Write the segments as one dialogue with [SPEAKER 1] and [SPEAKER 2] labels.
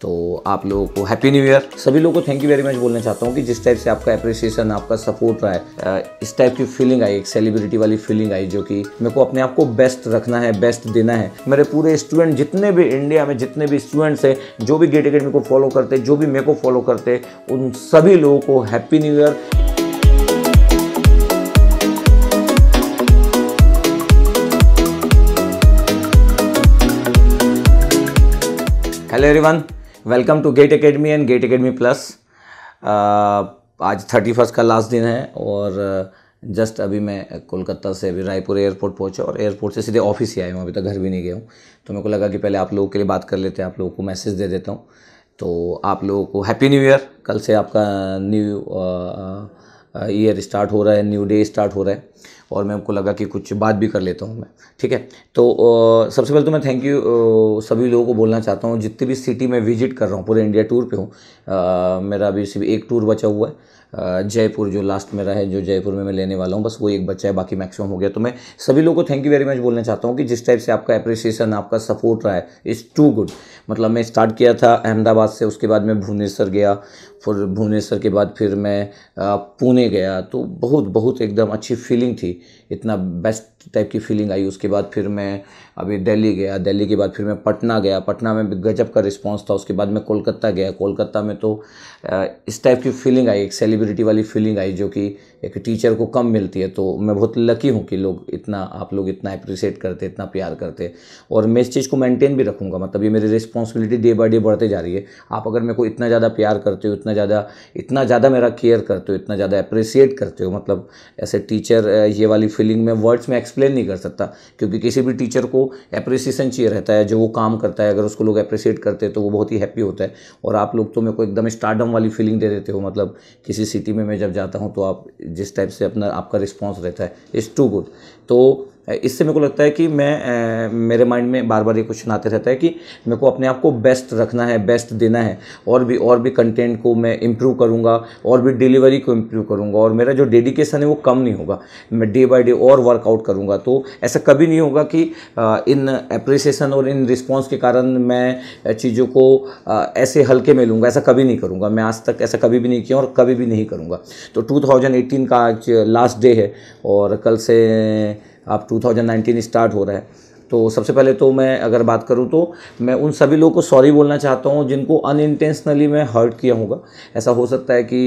[SPEAKER 1] तो आप लोगों को हैप्पी न्यू ईयर सभी लोगों को थैंक यू वेरी मच बोलना चाहता हूँ कि जिस टाइप से आपका अप्रिसिएशन आपका सपोर्ट रहा है इस टाइप की फीलिंग आई एक सेलिब्रिटी वाली फीलिंग आई जो कि मेरे को अपने आप को बेस्ट रखना है बेस्ट देना है मेरे पूरे स्टूडेंट जितने भी इंडिया में जितने भी स्टूडेंट्स हैं जो भी गेट अकेडमी को फॉलो करते जो भी मेरे को फॉलो करते उन सभी लोगों को happy new year hello everyone welcome to GATE Academy and GATE Academy Plus आज थर्टी फर्स्ट का लास्ट दिन है और जस्ट अभी मैं कोलकाता से अभी रायपुर एयरपोर्ट पहुंचा और एयरपोर्ट से सीधे ऑफिस ही आया हूँ अभी तक घर भी नहीं गया हूँ तो मेरे को लगा कि पहले आप लोगों के लिए बात कर लेते हैं आप लोगों को मैसेज दे देता हूँ तो आप लोगों को हैप्पी न्यू ईयर कल से आपका न्यू ईयर स्टार्ट हो रहा है न्यू डे स्टार्ट हो रहा है और मैं आपको लगा कि कुछ बात भी कर लेता हूँ मैं ठीक है तो सबसे पहले तो मैं थैंक यू सभी लोगों को बोलना चाहता हूँ जितनी भी सिटी में विजिट कर रहा हूँ पूरे इंडिया टूर पे हूँ मेरा अभी सिर्फ एक टूर बचा हुआ है जयपुर जो लास्ट मेरा है जो जयपुर में मैं लेने वाला हूँ बस वो एक बच्चा है बाकी मैक्सिमम हो गया तो मैं सभी लोगों को थैंक यू वेरी मच बोलना चाहता हूँ कि जिस टाइप से आपका अप्रिसिएशन आपका सपोर्ट रहा है इज़ टू गुड मतलब मैं स्टार्ट किया था अहमदाबाद से उसके बाद मैं भुवनेश्वर गया फिर भुवनेश्वर के बाद फिर मैं पुणे गया तो बहुत बहुत एकदम अच्छी फीलिंग थी इतना बेस्ट टाइप की फीलिंग आई उसके बाद फिर मैं अभी दिल्ली गया दिल्ली के बाद फिर मैं पटना गया पटना में गजब का रिस्पांस था उसके बाद मैं कोलकाता गया कोलकाता में तो इस टाइप की फीलिंग आई एक सेलिब्रिटी वाली फीलिंग आई जो कि एक टीचर को कम मिलती है तो मैं बहुत लकी हूँ कि लोग इतना आप लोग इतना अप्रिसिएट करते इतना प्यार करते और मैं इस चीज़ को मेंटेन भी रखूँगा मतलब ये मेरी रिस्पॉन्सिबिलिटी डे बाई डे बढ़ते जा रही है आप अगर मेरे को इतना ज़्यादा प्यार करते हो इतना ज़्यादा इतना ज़्यादा मेरा केयर करते हो इतना ज़्यादा अप्रिसिएट करते हो मतलब ऐसे टीचर ये वाली फीलिंग में वर्ड्स में एक्सप्लेन नहीं कर सकता क्योंकि किसी भी टीचर को अप्रिसिएशन चाहिए रहता है जो वो काम करता है अगर उसको लोग अप्रिसिएट करते हैं तो वो बहुत ही हैप्पी होता है और आप लोग तो मेरे को एकदम स्टार्डम वाली फीलिंग दे देते हो मतलब किसी सिटी में मैं जब जाता हूँ तो आप जिस टाइप से अपना आपका रिस्पॉन्स रहता है इज़ टू गुड तो इससे मेरे को लगता है कि मैं मेरे माइंड में बार बार ये क्वेश्चन आते रहता है कि मेरे को अपने आप को बेस्ट रखना है बेस्ट देना है और भी और भी कंटेंट को मैं इम्प्रूव करूँगा और भी डिलीवरी को इम्प्रूव करूँगा और मेरा जो डेडिकेशन है वो कम नहीं होगा मैं डे बाई डे और वर्कआउट करूँगा तो ऐसा कभी नहीं होगा कि इन अप्रिसिएशन और इन रिस्पॉन्स के कारण मैं चीज़ों को ऐसे हल्के में लूँगा ऐसा कभी नहीं करूँगा मैं आज तक ऐसा कभी भी नहीं किया और कभी भी नहीं करूँगा तो टू का आज लास्ट डे है और कल से अब 2019 स्टार्ट हो रहा है तो सबसे पहले तो मैं अगर बात करूं तो मैं उन सभी लोगों को सॉरी बोलना चाहता हूं जिनको अनइंटेंशनली मैं हर्ट किया होगा ऐसा हो सकता है कि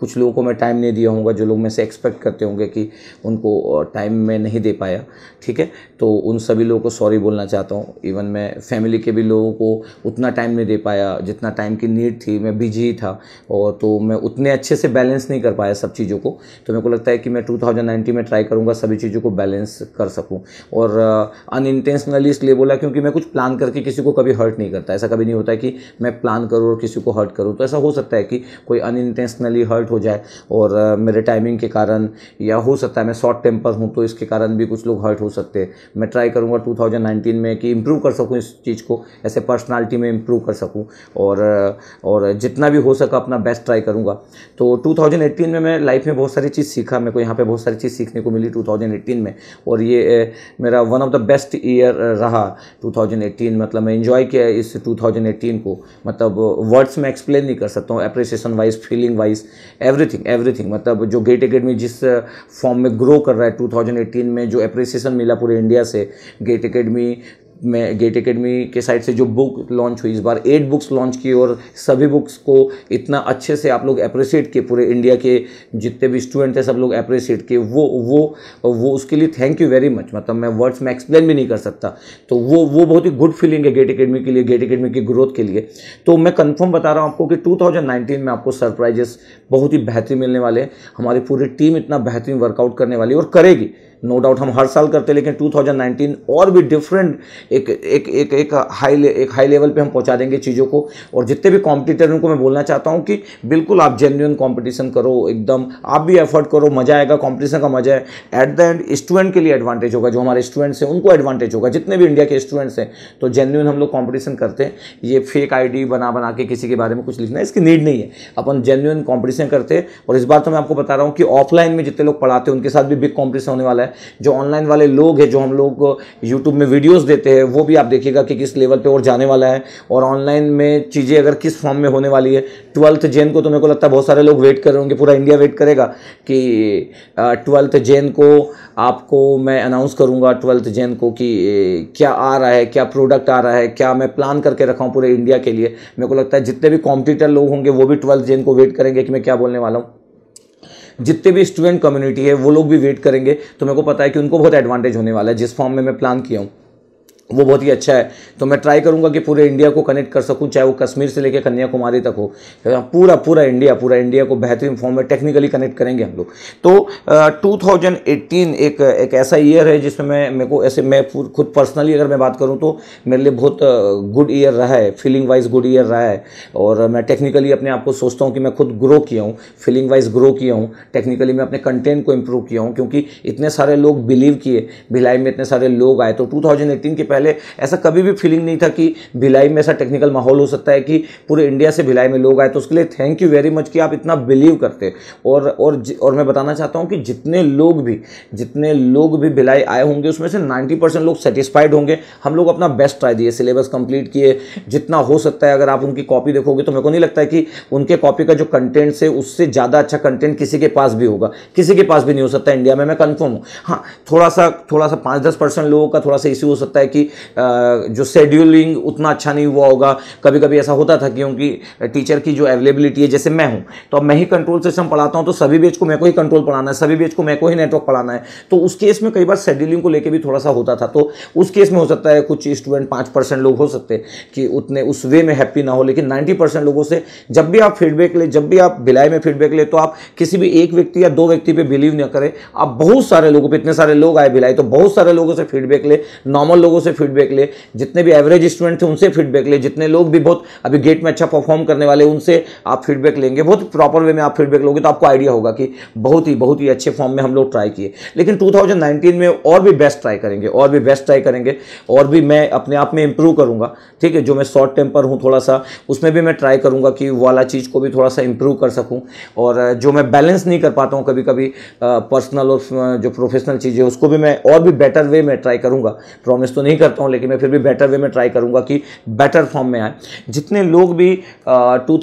[SPEAKER 1] कुछ लोगों को मैं टाइम नहीं दिया होगा जो लोग मैं से एक्सपेक्ट करते होंगे कि उनको टाइम में नहीं दे पाया ठीक है तो उन सभी लोगों को सॉरी बोलना चाहता हूँ इवन मैं फैमिली के भी लोगों को उतना टाइम नहीं दे पाया जितना टाइम की नीड थी मैं बिजी था और तो मैं उतने अच्छे से बैलेंस नहीं कर पाया सब चीज़ों को तो मेरे को लगता है कि मैं टू में ट्राई करूँगा सभी चीज़ों को बैलेंस कर सकूँ और अनइंटेंशनली इसलिए बोला क्योंकि मैं कुछ प्लान करके किसी को कभी हर्ट नहीं करता ऐसा कभी नहीं होता है कि मैं प्लान करूँ और किसी को हर्ट करूँ तो ऐसा हो सकता है कि कोई अनइंटेंशनली हर्ट डिफ़ॉल्ट हो जाए और मेरे टाइमिंग के कारण या हो सकता है मैं शॉर्ट टेम्पर हूँ तो इसके कारण भी कुछ लोग हर्ट हो सकते हैं मैं ट्राई करूँगा टू में कि इम्प्रूव कर सकूँ इस चीज़ को ऐसे पर्सनैलिटी में इम्प्रूव कर सकूँ और और जितना भी हो सका अपना बेस्ट ट्राई करूँगा तो टू में मैं लाइफ में बहुत सारी चीज़ सीखा मेरे को यहाँ पर बहुत सारी चीज़ सीखने को मिली टू में और ये मेरा one of the best year रहा 2018 मतलब मैं इन्जॉय किया इस 2018 को मतलब वर्ड्स में एक्सप्लेन नहीं कर सकता हूँ appreciation wise feeling wise everything everything मतलब जो गेट अकेडमी जिस फॉर्म uh, में ग्रो कर रहा है 2018 में जो अप्रिसिएशन मिला पूरे इंडिया से गेट अकेडमी में गेट एकेडमी के साइड से जो बुक लॉन्च हुई इस बार एट बुक्स लॉन्च की और सभी बुक्स को इतना अच्छे से आप लोग अप्रिसिएट किए पूरे इंडिया के जितने भी स्टूडेंट हैं सब लोग अप्रिसिएट किए वो वो वो उसके लिए थैंक यू वेरी मच मतलब मैं वर्ड्स में एक्सप्लेन भी नहीं कर सकता तो वो वो बहुत ही गुड फीलिंग है गेट अकेडमी के लिए गेट अकेडमी की ग्रोथ के लिए तो मैं कन्फर्म बता रहा हूँ आपको कि टू में आपको सरप्राइजेस बहुत ही बेहतरीन मिलने वाले हैं हमारी पूरी टीम इतना बेहतरीन वर्कआउट करने वाली और करेगी नो डाउट हम हर साल करते हैं लेकिन 2019 और भी डिफरेंट एक एक एक एक हाई एक हाई लेवल पे हम पहुंचा देंगे चीज़ों को और जितने भी कॉम्पिटिटर उनको मैं बोलना चाहता हूँ कि बिल्कुल आप जेन्यून कॉम्पिटिशन करो एकदम आप भी एफर्ट करो मज़ा आएगा कॉम्पिटिशन का मज़ा है एट द एंड स्टूडेंट के लिए एडवांटेज होगा जो हमारे स्टूडेंट्स हैं उनको एडवांटेज होगा जितने भी इंडिया के स्टूडेंट्स हैं तो जेन्यून हम लोग कॉम्पिटिशन करते हैं ये फेक आई बना बना के किसी के बारे में कुछ लिखना इसकी नीड नहीं है अपन जेन्यून कॉम्पिटिशन करते हैं और इस बार तो मैं आपको बता रहा हूँ कि ऑफलाइन में जितने लोग पढ़ाते हैं उनके साथ भी बिग कॉम्पिटिशन होने वाला है है जो ऑनलाइन वाले लोग हैं जो हम लोग यूट्यूब में वीडियोस देते हैं वो भी आप देखिएगा कि किस लेवल पे और जाने वाला है और ऑनलाइन में चीज़ें अगर किस फॉर्म में होने वाली है ट्वेल्थ जैन को तो मेरे को लगता है बहुत सारे लोग वेट कर रहे होंगे पूरा इंडिया वेट करेगा कि ट्वेल्थ जैन को आपको मैं अनाउंस करूँगा ट्वेल्थ जैन को कि क्या आ रहा है क्या प्रोडक्ट आ रहा है क्या मैं प्लान करके रखा हूँ पूरे इंडिया के लिए मेरे को लगता है जितने भी कॉम्पिटिटर लोग होंगे वो भी ट्वेल्थ जैन को वेट करेंगे कि मैं क्या बोलने वाला हूँ जितने भी स्टूडेंट कम्युनिटी है वो लोग भी वेट करेंगे तो मेरे को पता है कि उनको बहुत एडवांटेज होने वाला है जिस फॉर्म में मैं प्लान किया हूँ वो बहुत ही अच्छा है तो मैं ट्राई करूंगा कि पूरे इंडिया को कनेक्ट कर सकूं चाहे वो कश्मीर से लेकर कन्याकुमारी तक हो पूरा पूरा इंडिया पूरा इंडिया को बेहतरीन फॉर्म में टेक्निकली कनेक्ट करेंगे हम लोग तो टू थाउजेंड एटीन एक एक ऐसा ईयर है जिसमें मैं मेरे को ऐसे मैं खुद पर्सनली अगर मैं बात करूँ तो मेरे लिए बहुत गुड ईयर रहा है फीलिंग वाइज गुड ईयर रहा है और मैं टेक्निकली अपने आप को सोचता हूँ कि मैं खुद ग्रो किया हूँ फीलिंग वाइज ग्रो किया हूँ टेक्निकली मैं अपने कंटेंट को इम्प्रूव किया हूँ क्योंकि इतने सारे लोग बिलीव किए भिलाई में इतने सारे लोग आए तो टू के पहले ऐसा कभी भी फीलिंग नहीं था कि भिलाई में ऐसा टेक्निकल माहौल हो सकता है कि पूरे इंडिया से भिलाई में लोग आए तो उसके लिए थैंक यू वेरी मच कि आप इतना बिलीव करते और और और मैं बताना चाहता हूँ कि जितने लोग भी जितने लोग भी भिलाई आए होंगे उसमें से नाइन्टी लोग सेटिस्फाइड होंगे हम लोग अपना बेस्ट ट्राई दिए सिलेबस कंप्लीट किए जितना हो सकता है अगर आप उनकी कॉपी देखोगे तो मेरे को नहीं लगता है कि उनके कॉपी का जो कंटेंट है उससे ज़्यादा अच्छा कंटेंट किसी के पास भी होगा किसी के पास भी नहीं हो सकता इंडिया में मैं कन्फर्म हूँ हाँ थोड़ा सा थोड़ा सा पाँच दस परसेंट लोगों का थोड़ा सा इश्यू हो सकता है कि जो शेड्यूलिंग उतना अच्छा नहीं हुआ होगा कभी कभी ऐसा होता था क्योंकि टीचर की जो अवेलेबिलिटी है जैसे मैं हूँ तो अब मैं ही कंट्रोल सिस्टम पढ़ाता हूँ तो सभी बेच को मैं को ही कंट्रोल पढ़ाना है सभी बेच को मैं को ही नेटवर्क पढ़ाना है तो उस केस में कई बार शेड्यूलिंग को लेकर भी थोड़ा सा होता था तो उस केस में हो सकता है कुछ स्टूडेंट पाँच परसेंट लोग हो सकते कि उतने उस वे में हैप्पी ना हो लेकिन नाइन्टी परसेंट लोगों से जब भी आप फीडबैक ले जब भी आप भिलाई में फीडबैक ले तो आप किसी भी एक व्यक्ति या दो व्यक्ति पर बिलीव ना करें आप बहुत सारे लोगों पर इतने सारे लोग आए भिलाई तो बहुत सारे लोगों से फीडबैक ले नॉर्मल लोगों से फीडबैक ले जितने भी एवरेज स्टूडेंट थे उनसे फीडबैक ले जितने लोग भी बहुत अभी गेट में अच्छा परफॉर्म करने वाले उनसे आप फीडबैक लेंगे बहुत प्रॉपर वे में आप फीडबैक लोगे तो आपको आइडिया होगा कि बहुत ही बहुत ही अच्छे फॉर्म में हम लोग ट्राई किए लेकिन टू में और भी बेस्ट ट्राई करेंगे और भी बेस्ट ट्राई करेंगे और भी मैं अपने आप में इंप्रूव करूँगा ठीक है जो मैं शॉर्ट टेम्पर हूँ थोड़ा सा उसमें भी मैं ट्राई करूँगा कि वाला चीज़ को भी थोड़ा सा इंप्रूव कर सकूँ और जो मैं बैलेंस नहीं कर पाता हूँ कभी कभी पर्सनल और जो प्रोफेशनल चीज़ें उसको भी मैं और भी बेटर वे में ट्राई करूँगा प्रॉमिस तो नहीं कर करता हूँ लेकिन मैं फिर भी बेटर वे में ट्राई करूँगा कि बेटर फॉर्म में आए जितने लोग भी टू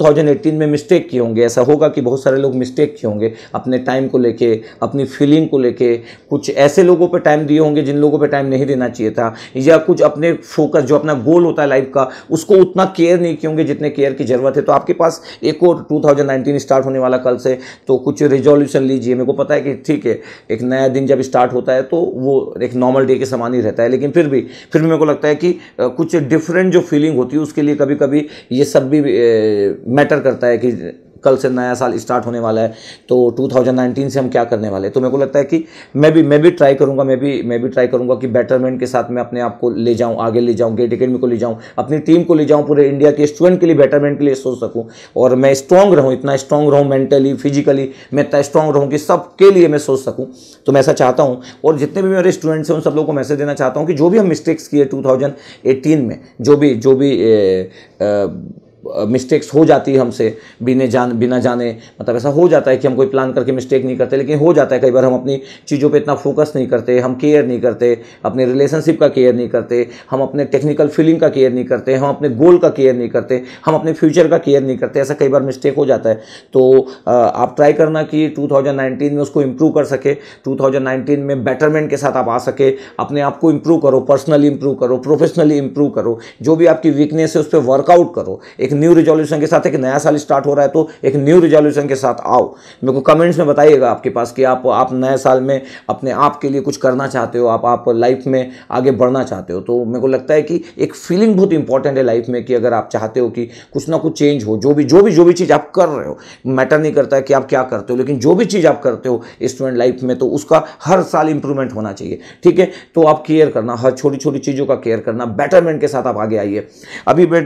[SPEAKER 1] में मिस्टेक किए होंगे ऐसा होगा कि बहुत सारे लोग मिस्टेक किए होंगे अपने टाइम को लेके अपनी फीलिंग को लेके कुछ ऐसे लोगों पर टाइम दिए होंगे जिन लोगों पर टाइम नहीं देना चाहिए था या कुछ अपने फोकस जो अपना गोल होता है लाइफ का उसको उतना केयर नहीं किए होंगे जितने केयर की ज़रूरत है तो आपके पास एक और 2019 स्टार्ट होने वाला कल से तो कुछ रिजोल्यूशन लीजिए मेरे को पता है कि ठीक है एक नया दिन जब स्टार्ट होता है तो वो एक नॉर्मल डे के समान ही रहता है लेकिन फिर भी फिर भी मेरे को लगता है कि कुछ डिफरेंट जो फीलिंग होती है उसके लिए कभी कभी ये सब भी मैटर करता है कि कल से नया साल स्टार्ट होने वाला है तो 2019 से हम क्या करने वाले हैं तो मेरे को लगता है कि मैं भी मैं भी ट्राई करूँगा मैं भी मैं भी ट्राई करूँगा कि बेटरमेंट के साथ मैं अपने आप को ले जाऊँ आगे ले जाऊँ गेट अकेडमी को ले जाऊँ अपनी टीम को ले जाऊँ पूरे इंडिया के स्टूडेंट के लिए बेटरमेंट के लिए सोच सकूँ और मैं स्ट्रांग रहूँ इतना स्ट्रांग रहूँ मेंटली फिजिकली मैं इतना स्ट्रांग रहूँ कि सबके लिए मैं सोच सकूँ तो मैं ऐसा चाहता हूँ और जितने भी मेरे स्टूडेंट्स हैं उन सब लोगों को मैसेज देना चाहता हूँ कि जो भी हम मिस्टेक्स किए 2018 में जो भी जो भी मिस्टेक्स हो जाती है हमसे बिना जान बिना जाने मतलब ऐसा हो जाता है कि हम कोई प्लान करके मिस्टेक नहीं करते लेकिन हो जाता है कई बार हम अपनी चीज़ों पे इतना फोकस नहीं करते हम केयर नहीं करते अपने रिलेशनशिप का केयर नहीं करते हम अपने टेक्निकल फीलिंग का केयर नहीं करते हम अपने गोल का केयर नहीं करते हम अपने फ्यूचर का केयर नहीं करते ऐसा कई बार मिस्टेक हो जाता है तो आप ट्राई करना कि टू में उसको इम्प्रूव कर सके टू में बेटरमेंट के साथ आप आ सके अपने आप को इम्प्रूव करो पर्सनली इम्प्रूव करो प्रोफेशनली इम्प्रूव करो जो भी आपकी वीकनेस है उस पर वर्कआउट करो एक न्यू रिजोल्यूशन के साथ एक नया साल स्टार्ट हो रहा है तो एक न्यू रिजोल्यूशन के साथ आओ मेरे को कमेंट्स में बताइएगा आपके पास कि आप आप नए साल में अपने आप के लिए कुछ करना चाहते हो आप आप लाइफ में आगे बढ़ना चाहते हो तो मेरे को लगता है कि एक फीलिंग बहुत इंपॉर्टेंट है लाइफ में कि अगर आप चाहते हो कि कुछ ना कुछ चेंज हो जो भी जो भी जो भी चीज़ आप कर रहे हो मैटर नहीं करता है कि आप क्या करते हो लेकिन जो भी चीज़ आप करते हो स्टूडेंट लाइफ में तो उसका हर साल इंप्रूवमेंट होना चाहिए ठीक है तो आप केयर करना हर छोटी छोटी चीज़ों का केयर करना बेटरमेंट के साथ आप आगे आइए अभी मैं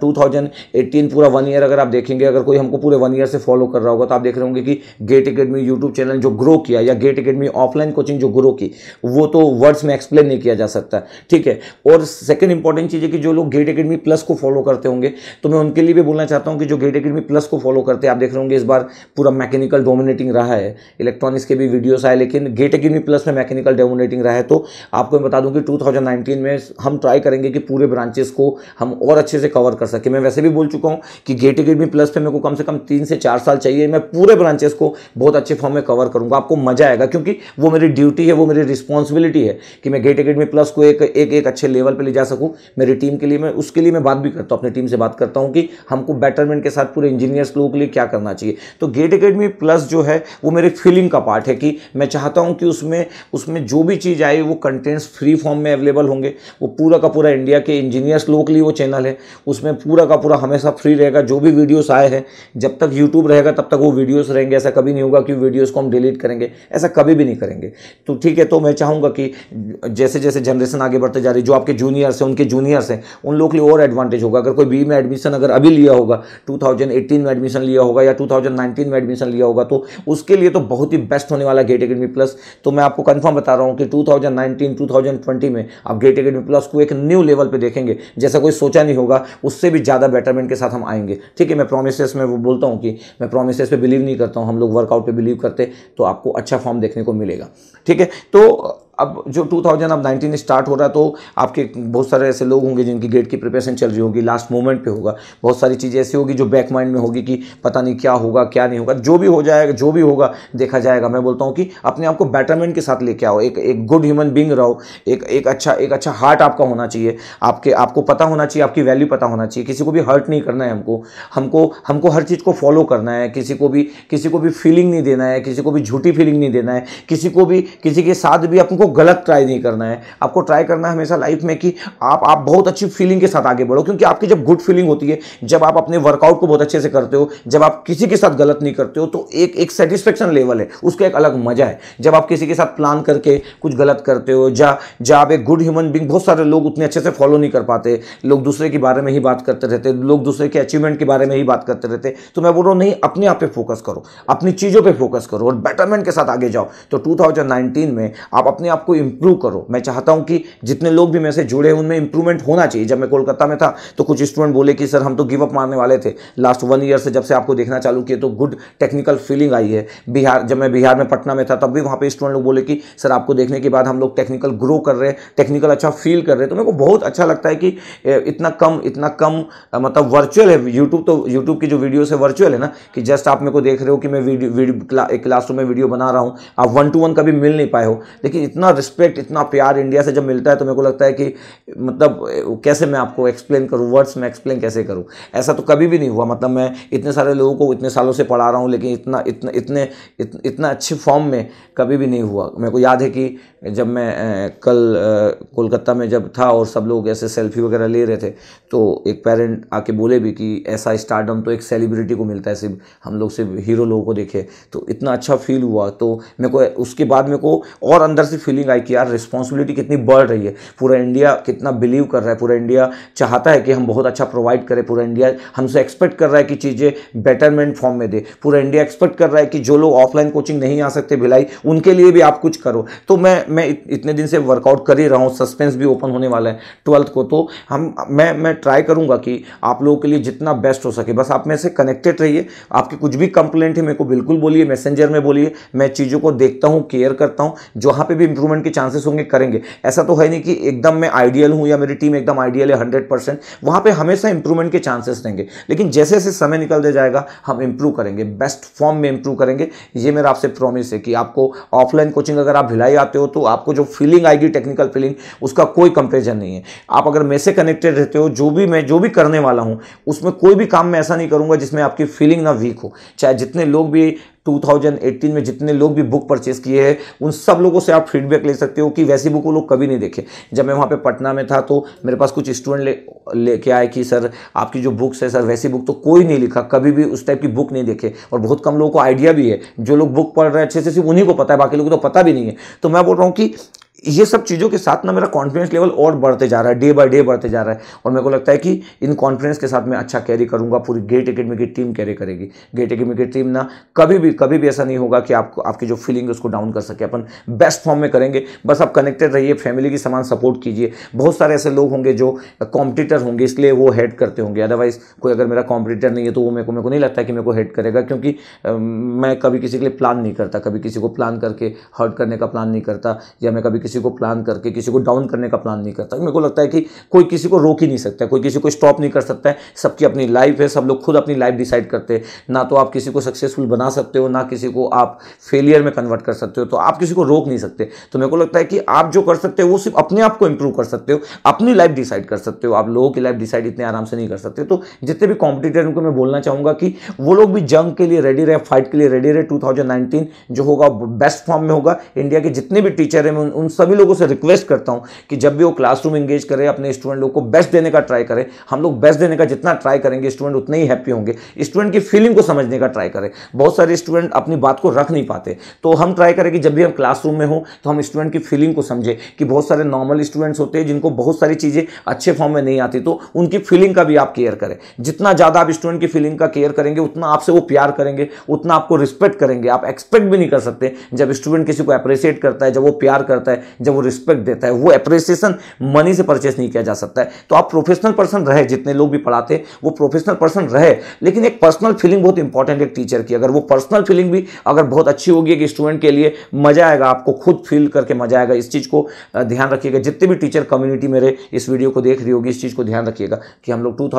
[SPEAKER 1] टू थाउजेंड एट्टीन पूरा वन ईयर अगर आप देखेंगे अगर कोई हमको पूरे वन ईयर से फॉलो कर रहा होगा तो आप देख रहे होंगे कि गेट अकेडमी यूट्यूब चैनल जो ग्रो किया या गेट अकेडमी ऑफलाइन कोचिंग जो ग्रो की वो तो वर्ड्स में एक्सप्लेन नहीं किया जा सकता ठीक है और सेकेंड इंपॉर्टेंट चीज़ है कि जो लोग गेट अकेडमी प्लस को फॉलो करते होंगे तो मैं उनके लिए भी बोलना चाहता हूँ कि जो गेट अकेडमी प्लस को फॉलो करते हैं आप देख रहे होंगे इस बार पूरा मैकेनिकल डोमिनेटिंग रहा है इलेक्ट्रॉनिक्स के भी वीडियोस आए लेकिन गेट अकेडमी प्लस में मैकेनिकल डोमिनेटिंग रहा है तो आपको मैं बता दूँ कि टू में हम ट्राई करेंगे कि पूरे ब्रांचेस को हम और अच्छे से कवर कर सकें मैं वैसे भी बोल चुका हूँ कि गेट अकेडमी प्लस पे मेरे को कम से कम तीन से चार साल चाहिए मैं पूरे ब्रांचेस को बहुत अच्छे फॉर्म में कवर करूँगा आपको मजा आएगा क्योंकि वो मेरी ड्यूटी है वो मेरी रिस्पॉन्सिबिलिटी है कि मैं गेट अकेडमी प्लस को एक एक एक अच्छे लेवल पर ले जा सकूँ मेरी टीम के लिए मैं उसके लिए मैं बात भी करता हूँ अपनी टीम से बात करता हूँ कि हमको बेटरमेंट के साथ पूरे इंजीनियर्स लोगों के लिए क्या करना चाहिए तो गेट अकेडमी प्लस जो है वो मेरे फीलिंग का पार्ट है कि मैं चाहता हूँ कि उसमें उसमें जो भी चीज़ आए वो कंटेंट्स फ्री फॉर्म में अवेलेबल होंगे वो पूरा का पूरा इंडिया के इंजीनियर्स लोगों के लिए वो चैनल है उसमें पूरा का पूरा हमेशा फ्री रहेगा जो भी वीडियोस आए हैं जब तक यूट्यूब रहेगा तब तक वो वीडियोस रहेंगे ऐसा कभी नहीं होगा कि वीडियोस को हम डिलीट करेंगे ऐसा कभी भी नहीं करेंगे तो ठीक है तो मैं चाहूँगा कि जैसे जैसे जनरेशन आगे बढ़ते जा रही जो आपके जूनियर्स हैं उनके जूनियर्स हैं उन लोग के लिए और एडवांटेज होगा अगर कोई बी में एडमिशन अगर अभी लिया होगा टू में एडमिशन लिया होगा या टू में एडमिशन लिया होगा तो उसके लिए तो बहुत ही बेस्ट होने वाला गेट अकेडमी प्लस तो मैं आपको कंफर्म बता रहा हूँ कि टू थाउजेंड में आप गेट अकेडमी प्लस को एक न्यू लेवल पर देखेंगे जैसा कोई सोचा नहीं होगा उससे भी ज़्यादा बेटर मेजरमेंट के साथ हम आएंगे ठीक है मैं प्रोमिसेस में वो बोलता हूँ कि मैं प्रोमिसेस पे बिलीव नहीं करता हूँ हम लोग वर्कआउट पे बिलीव करते तो आपको अच्छा फॉर्म देखने को मिलेगा ठीक है तो अब जो 2000 अब 19 स्टार्ट हो रहा है तो आपके बहुत सारे ऐसे लोग होंगे जिनकी गेट की प्रिपरेशन चल रही होगी लास्ट मोमेंट पे होगा बहुत सारी चीज़ें ऐसी होगी जो बैक माइंड में होगी कि पता नहीं क्या होगा क्या नहीं होगा जो भी हो जाएगा जो भी होगा देखा जाएगा मैं बोलता हूँ कि अपने आप को बेटरमेंट के साथ लेके आओ एक एक गुड ह्यूमन बींग रहो एक एक अच्छा एक अच्छा हार्ट आपका होना चाहिए आपके आपको पता होना चाहिए आपकी वैल्यू पता होना चाहिए किसी को भी हर्ट नहीं करना है हमको हमको हमको हर चीज़ को फॉलो करना है किसी को भी किसी को भी फीलिंग नहीं देना है किसी को भी झूठी फीलिंग नहीं देना है किसी को भी किसी के साथ भी आपको गलत ट्राई नहीं करना है आपको ट्राई करना है हमेशा लाइफ में कि आप आप बहुत अच्छी फीलिंग के साथ आगे बढ़ो क्योंकि आपकी जब गुड फीलिंग होती है जब आप अपने वर्कआउट को बहुत अच्छे से करते हो जब आप किसी के साथ गलत नहीं करते हो तो एक एक सेटिस्फेक्शन लेवल है उसका एक अलग मजा है जब आप किसी के साथ प्लान करके कुछ गलत करते हो या जा आप एक गुड ह्यूमन बींग बहुत सारे लोग उतने अच्छे से फॉलो नहीं कर पाते लोग दूसरे के बारे में ही बात करते रहते लोग दूसरे के अचीवमेंट के बारे में ही बात करते रहते तो मैं बोल रहा हूँ नहीं अपने आप पर फोकस करो अपनी चीज़ों पर फोकस करो और बेटरमेंट के साथ आगे जाओ तो टू में आप अपने आप को इम्प्रूव करो मैं चाहता हूँ कि जितने लोग भी मेरे से जुड़े उनमें इंप्रूवमेंट होना चाहिए जब मैं कोलकाता में था तो कुछ स्टूडेंट बोले कि सर हम तो गिव अप मारने वाले थे लास्ट वन ईयर से जब से आपको देखना चालू किए तो गुड टेक्निकल फीलिंग आई है बिहार जब मैं बिहार में पटना में था तब भी वहाँ पर स्टूडेंट लोग बोले कि सर आपको देखने के बाद हम लोग टेक्निकल ग्रो कर रहे हैं टेक्निकल अच्छा फील कर रहे हैं तो मेरे को बहुत अच्छा लगता है कि इतना कम इतना कम मतलब वर्चुअल है यूट्यूब तो यूट्यूब की जो वीडियोज है वर्चुअल है ना कि जस्ट आप मेरे को देख रहे हो कि मैं वीडियो क्लासरूम में वीडियो बना रहा हूँ आप वन टू वन कभी मिल नहीं पाए हो लेकिन इतना इतना रिस्पेक्ट इतना प्यार इंडिया से जब मिलता है तो मेरे को लगता है कि मतलब कैसे मैं आपको एक्सप्लेन करूँ वर्ड्स में एक्सप्लेन कैसे करूँ ऐसा तो कभी भी नहीं हुआ मतलब मैं इतने सारे लोगों को इतने सालों से पढ़ा रहा हूँ लेकिन इतना इतने इतने इतना अच्छे फॉर्म में कभी भी नहीं हुआ मेरे को याद है कि जब मैं कल कोलकाता में जब था और सब लोग ऐसे सेल्फी वगैरह ले रहे थे तो एक पेरेंट आके बोले भी कि ऐसा स्टारडम तो एक सेलिब्रिटी को मिलता है सिर्फ हम लोग सिर्फ हीरो लोगों को देखे तो इतना अच्छा फील हुआ तो मेरे को उसके बाद मेरे को और अंदर से फील फीलिंग आई कि यार रिस्पॉन्सिबिलिटी कितनी बढ़ रही है पूरा इंडिया कितना बिलीव कर रहा है पूरा इंडिया चाहता है कि हम बहुत अच्छा प्रोवाइड करें पूरा इंडिया हमसे एक्सपेक्ट कर रहा है कि चीज़ें बेटरमेंट फॉर्म में दे पूरा इंडिया एक्सपेक्ट कर रहा है कि जो लोग ऑफलाइन कोचिंग नहीं आ सकते भिलाई उनके लिए भी आप कुछ करो तो मैं मैं इतने दिन से वर्कआउट कर ही रहा हूँ सस्पेंस भी ओपन होने वाला है ट्वेल्थ को तो हम मैं मैं ट्राई करूँगा कि आप लोगों के लिए जितना बेस्ट हो सके बस आप में से कनेक्टेड रहिए आपकी कुछ भी कंप्लेंट है मेरे को बिल्कुल बोलिए मैसेंजर में बोलिए मैं चीज़ों को देखता हूँ केयर करता हूँ जहाँ पर भी इंप्रूवमेंट के चांसेस होंगे करेंगे ऐसा तो है नहीं कि एकदम मैं आइडियल हूँ या मेरी टीम एकदम आइडियल है हंड्रेड परसेंट वहाँ पर हमेशा इंप्रूवमेंट के चांसेस रहेंगे लेकिन जैसे जैसे समय दिया जाएगा हम इंप्रूव करेंगे बेस्ट फॉर्म में इंप्रूव करेंगे ये मेरा आपसे प्रॉमिस है कि आपको ऑफलाइन कोचिंग अगर आप भिलाई आते हो तो आपको जो फीलिंग आएगी टेक्निकल फीलिंग उसका कोई कंपेरिजन नहीं है आप अगर मैं से कनेक्टेड रहते हो जो भी मैं जो भी करने वाला हूँ उसमें कोई भी काम मैं ऐसा नहीं करूँगा जिसमें आपकी फीलिंग ना वीक हो चाहे जितने लोग भी 2018 में जितने लोग भी बुक परचेस किए हैं उन सब लोगों से आप फीडबैक ले सकते हो कि वैसी बुक वो लोग कभी नहीं देखे जब मैं वहाँ पे पटना में था तो मेरे पास कुछ स्टूडेंट ले लेके आए कि सर आपकी जो बुक्स है सर वैसी बुक तो कोई नहीं लिखा कभी भी उस टाइप की बुक नहीं देखे और बहुत कम लोगों को आइडिया भी है जो लोग बुक पढ़ रहे हैं अच्छे से सिर्फ उन्हीं को पता है बाकी लोगों को तो पता भी नहीं है तो मैं बोल रहा हूँ कि ये सब चीज़ों के साथ ना मेरा कॉन्फिडेंस लेवल और बढ़ते जा रहा है डे बाय डे बढ़ते जा रहा है और मेरे को लगता है कि इन कॉन्फिडेंस के साथ मैं अच्छा कैरी करूंगा पूरी गेट अकेडमी की टीम कैरी करेगी गेट अकेडमी की टीम ना कभी भी कभी भी ऐसा नहीं होगा कि आपको आपकी जो फीलिंग है उसको डाउन कर सके अपन बेस्ट फॉर्म में करेंगे बस आप कनेक्टेड रहिए फैमिली की समान सपोर्ट कीजिए बहुत सारे ऐसे लोग होंगे जो कॉम्पिटिटर होंगे इसलिए वो हेड करते होंगे अदरवाइज कोई अगर मेरा कॉम्पिटिटर नहीं है तो वो मेरे को मेरे को नहीं लगता कि मेरे को हेड करेगा क्योंकि मैं कभी किसी के लिए प्लान नहीं करता कभी किसी को प्लान करके हर्ट करने का प्लान नहीं करता या मैं कभी किसी किसी को प्लान करके किसी को डाउन करने का प्लान नहीं करता मेरे को लगता है कि कोई किसी को रोक ही नहीं सकता कोई किसी को स्टॉप नहीं कर सकता है सबकी अपनी लाइफ है सब लोग खुद अपनी लाइफ डिसाइड करते हैं ना तो आप किसी को सक्सेसफुल बना सकते हो ना किसी को आप फेलियर में कन्वर्ट कर सकते हो तो आप किसी को रोक नहीं सकते तो मेरे को लगता है कि आप जो कर सकते हो वो सिर्फ अपने आप को इंप्रूव कर सकते हो अपनी लाइफ डिसाइड कर सकते हो आप लोगों की लाइफ डिसाइड इतने आराम से नहीं कर सकते तो जितने भी कॉम्पिटिटर उनको मैं बोलना चाहूँगा कि वो लोग भी जंग के लिए रेडी रहे फाइट के लिए रेडी रहे टू जो होगा बेस्ट फॉर्म में होगा इंडिया के जितने भी टीचर हैं उन सब सभी लोगों से रिक्वेस्ट करता हूँ कि जब भी वो क्लासरूम एंगेज करें अपने स्टूडेंट लोग को बेस्ट देने का ट्राई करें हम लोग बेस्ट देने का जितना ट्राई करेंगे स्टूडेंट उतने ही हैप्पी होंगे स्टूडेंट की फीलिंग को समझने का ट्राई करें बहुत सारे स्टूडेंट अपनी बात को रख नहीं पाते तो हम ट्राई करें कि जब भी हम क्लासरूम में हों तो हम स्टूडेंट की फीलिंग को समझें कि बहुत सारे नॉर्मल स्टूडेंट्स होते हैं जिनको बहुत सारी चीज़ें अच्छे फॉर्म में नहीं आती तो उनकी फीलिंग का भी आप केयर करें जितना ज़्यादा आप स्टूडेंट की फीलिंग का केयर करेंगे उतना आपसे वो प्यार करेंगे उतना आपको रिस्पेक्ट करेंगे आप एक्सपेक्ट भी नहीं कर सकते जब स्टूडेंट किसी को अप्रिसिएट करता है जब वो प्यार करता है जब वो रिस्पेक्ट देता है वो अप्रिसिएशन मनी से परचेस नहीं किया जा सकता है तो आप प्रोफेशनल पर्सन रहे जितने लोग भी पढ़ाते हैं वो प्रोफेशनल पर्सन रहे लेकिन एक पर्सनल फीलिंग बहुत इंपॉर्टेंट है एक टीचर की अगर वो पर्सनल फीलिंग भी अगर बहुत अच्छी होगी एक स्टूडेंट के लिए मजा आएगा आपको खुद फील करके मजा आएगा इस चीज़ को ध्यान रखिएगा जितने भी टीचर कम्युनिटी मेरे इस वीडियो को देख रही होगी इस चीज़ को ध्यान रखिएगा कि हम लोग टू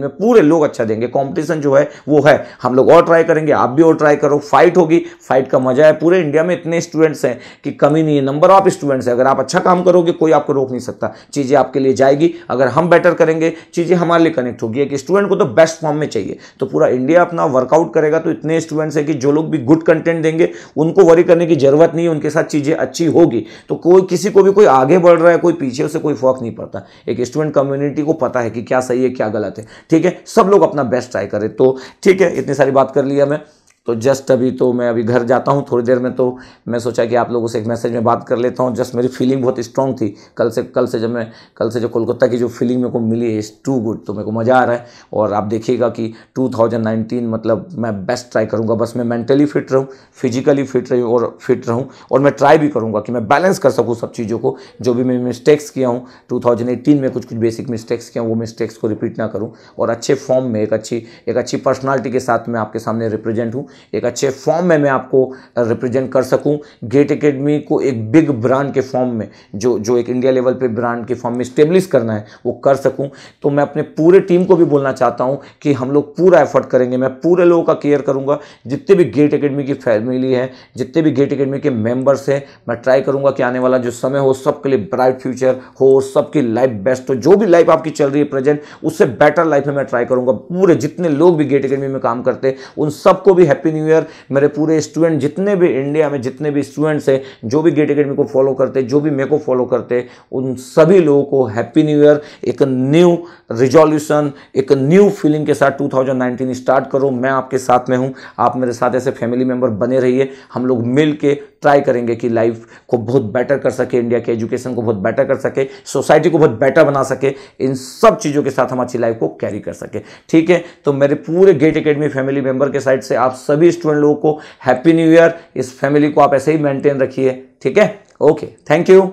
[SPEAKER 1] में पूरे लोग अच्छा देंगे कॉम्पिटिशन जो है वो है हम लोग और ट्राई करेंगे आप भी और ट्राई करो फाइट होगी फाइट का मजा है पूरे इंडिया में इतने स्टूडेंट्स हैं कि कमी नहीं है नंबर ऑफ स्टूडेंट स्टूडेंट्स है अगर आप अच्छा काम करोगे कोई आपको रोक नहीं सकता चीज़ें आपके लिए जाएगी अगर हम बेटर करेंगे चीज़ें हमारे लिए कनेक्ट होगी एक स्टूडेंट को तो बेस्ट फॉर्म में चाहिए तो पूरा इंडिया अपना वर्कआउट करेगा तो इतने स्टूडेंट्स हैं कि जो लोग भी गुड कंटेंट देंगे उनको वरी करने की जरूरत नहीं है उनके साथ चीज़ें अच्छी होगी तो कोई किसी को भी कोई आगे बढ़ रहा है कोई पीछे उसे कोई फर्क नहीं पड़ता एक स्टूडेंट कम्युनिटी को पता है कि क्या सही है क्या गलत है ठीक है सब लोग अपना बेस्ट ट्राई करें तो ठीक है इतनी सारी बात कर लिया मैं तो जस्ट अभी तो मैं अभी घर जाता हूँ थोड़ी देर में तो मैं सोचा कि आप लोगों से एक मैसेज में बात कर लेता हूँ जस्ट मेरी फीलिंग बहुत स्ट्रांग थी कल से कल से जब मैं कल से जो कोलकाता की जो फीलिंग मेरे को मिली है इज़ टू गुड तो मेरे को मज़ा आ रहा है और आप देखिएगा कि 2019 मतलब मैं बेस्ट ट्राई करूँगा बस मैं मैंटली फिट रहूँ फिजिकली फिट रही और फिट रहूँ और मैं ट्राई भी करूँगा कि मैं बैलेंस कर सकूँ सब चीज़ों को जो भी मैं मिस्टेक्स किया हूँ टू में कुछ कुछ बेसिक मिस्टेक्स किया वो मिस्टेक्स को रिपीट ना करूँ और अच्छे फॉर्म में एक अच्छी एक अच्छी पर्सनैलिटी के साथ मैं आपके सामने रिप्रेजेंट हूँ एक अच्छे फॉर्म में मैं आपको रिप्रेजेंट कर सकूं गेट एकेडमी को एक बिग ब्रांड के फॉर्म में जो जो एक इंडिया लेवल पे ब्रांड के फॉर्म में स्टेब्लिश करना है वो कर सकूं तो मैं अपने पूरे टीम को भी बोलना चाहता हूं कि हम लोग पूरा एफर्ट करेंगे मैं पूरे लोगों का केयर करूंगा जितने भी गेट अकेडमी की फैमिली है जितने भी गेट अकेडमी के मेम्बर्स हैं मैं ट्राई करूंगा कि आने वाला जो समय हो सबके लिए ब्राइट फ्यूचर हो सबकी लाइफ बेस्ट हो जो भी लाइफ आपकी चल रही है प्रेजेंट उससे बेटर लाइफ में मैं ट्राई करूंगा पूरे जितने लोग भी गेट अकेडमी में काम करते हैं उन सबको भी हैप्पी न्यू ईयर मेरे पूरे स्टूडेंट जितने भी इंडिया में जितने भी स्टूडेंट्स हैं जो भी गेट अकेडमी को फॉलो करते जो भी मेरे को फॉलो करते उन सभी लोगों को हैप्पी न्यू ईयर एक न्यू रिजोल्यूशन एक न्यू फीलिंग के साथ 2019 स्टार्ट करो मैं आपके साथ में हूँ आप मेरे साथ ऐसे फैमिली मेम्बर बने रहिए हम लोग मिल ट्राई करेंगे कि लाइफ को बहुत बेटर कर सके इंडिया के एजुकेशन को बहुत बेटर कर सके सोसाइटी को बहुत बेटर बना सके इन सब चीज़ों के साथ हम अच्छी लाइफ को कैरी कर सके ठीक है तो मेरे पूरे गेट अकेडमी फैमिली मेंबर के साइड से आप सभी स्टूडेंट लोगों को हैप्पी न्यू ईयर इस फैमिली को आप ऐसे ही मेंटेन रखिए ठीक है ओके थैंक यू